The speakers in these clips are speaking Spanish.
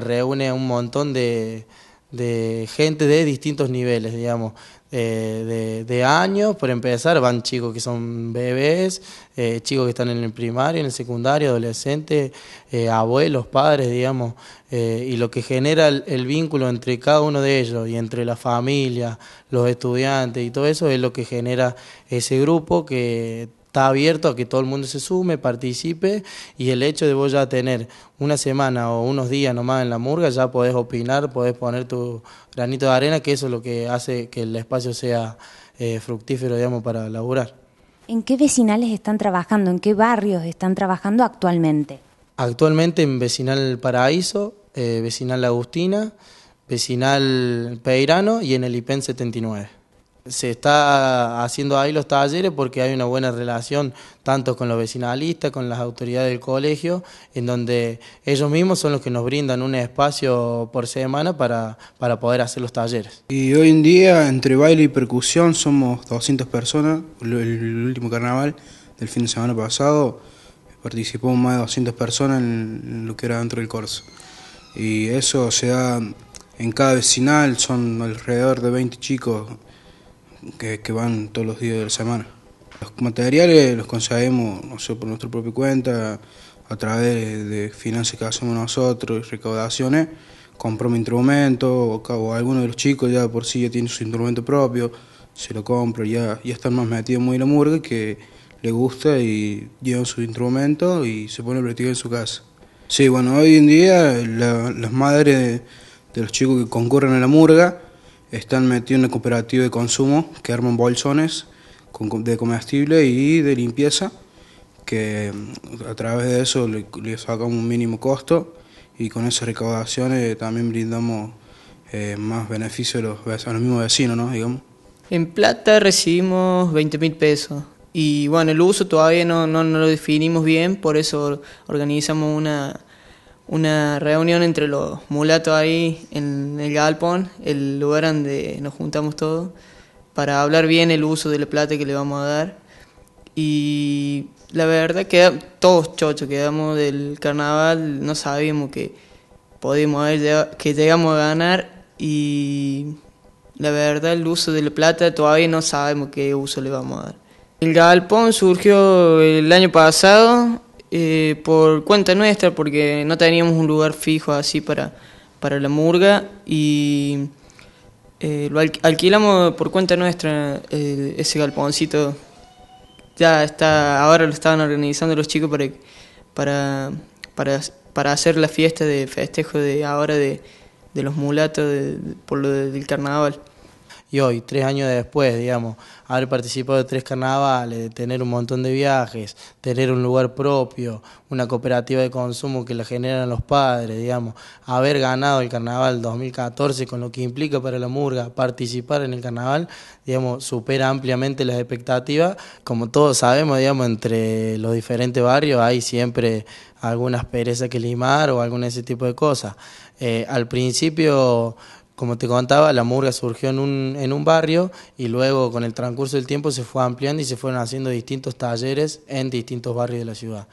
reúne un montón de, gente de distintos niveles, digamos, eh, de, años, por empezar, van chicos que son bebés, eh, chicos que están en el primario, en el secundario, adolescentes, eh, abuelos, padres, digamos, y lo que genera el, el, vínculo entre cada uno de ellos y entre la familia, los estudiantes y todo eso es lo que genera ese grupo que está abierto a que todo el mundo se sume, participe y el hecho de vos ya tener una semana o unos días nomás en la murga, ya podés opinar, podés poner tu granito de arena, que eso es lo que hace que el espacio sea eh, fructífero, digamos, para laburar. ¿En qué vecinales están trabajando? ¿En qué barrios están trabajando actualmente? Actualmente en Vecinal Paraíso, eh, Vecinal Agustina, Vecinal Peirano y en el IPEN e 79 se está haciendo ahí los talleres porque hay una buena relación tanto con los vecinalistas, con las autoridades del colegio, en donde ellos mismos son los que nos brindan un espacio por semana para, poder hacer los talleres. Y hoy en día, entre baile y percusión, somos 200 personas. El, el último carnaval del fin de semana pasado participó más de 200 personas en lo que era dentro del corso. Y eso se da en cada vecinal, son alrededor de 20 chicos que, van todos los días de la semana. Los materiales los conseguimos no sé, por nuestra propia cuenta, a través de finanzas que hacemos nosotros, recaudaciones, Compro instrumentos, o, o alguno de los chicos ya por sí ya tiene su instrumento propio, se lo compro ya, ya están más metidos muy en la murga que le gusta y llevan su instrumento y se pone a practicar en su casa. Sí, bueno, hoy en día las madres de, de los chicos que concurren a la murga, están metidos en una cooperativa de consumo que arman bolsones de comestible y de limpieza, que mm, a través de eso le, sacamos un mínimo costo y con esas recaudaciones también brindamos eh, más beneficios a los, los mismos vecinos, ¿no? Digamos. En plata recibimos 20 mil pesos y bueno, el uso todavía no, no lo definimos bien, por eso organizamos una una reunión entre los mulatos ahí en el galpón, el lugar donde nos juntamos todos, para hablar bien el uso de la plata que le vamos a dar. Y la verdad que todos chochos quedamos del carnaval, no sabíamos que podíamos que llegamos a ganar y la verdad el uso de la plata todavía no sabemos qué uso le vamos a dar. El galpón surgió el año pasado eh, por cuenta nuestra, porque no teníamos un lugar fijo así para, para la murga y eh, lo alquilamos por cuenta nuestra eh, ese galponcito. Ya está, ahora lo estaban organizando los chicos para, para, para, hacer la fiesta de festejo de ahora de, de los mulatos por lo del carnaval y hoy, tres años después, digamos, haber participado de tres carnavales, tener un montón de viajes, tener un lugar propio, una cooperativa de consumo que la generan los padres, digamos, haber ganado el carnaval 2014 con lo que implica para la murga participar en el carnaval, digamos, supera ampliamente las expectativas. Como todos sabemos, digamos, entre los diferentes barrios hay siempre algunas perezas que limar o algún ese tipo de cosas. Eh, al principio como te contaba, la murga surgió en un, en un barrio y luego con el transcurso del tiempo se fue ampliando y se fueron haciendo distintos talleres en distintos barrios de la ciudad.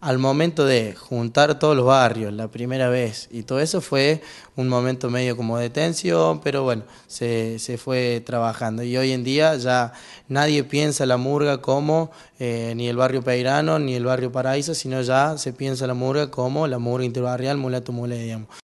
Al momento de juntar todos los barrios, la primera vez, y todo eso fue un momento medio como de tensión, pero bueno, se, fue trabajando. Y hoy en día ya nadie piensa la murga como eh, ni el barrio Peirano ni el barrio Paraíso, sino ya se piensa la murga como la murga interbarrial, mulato mule, digamos.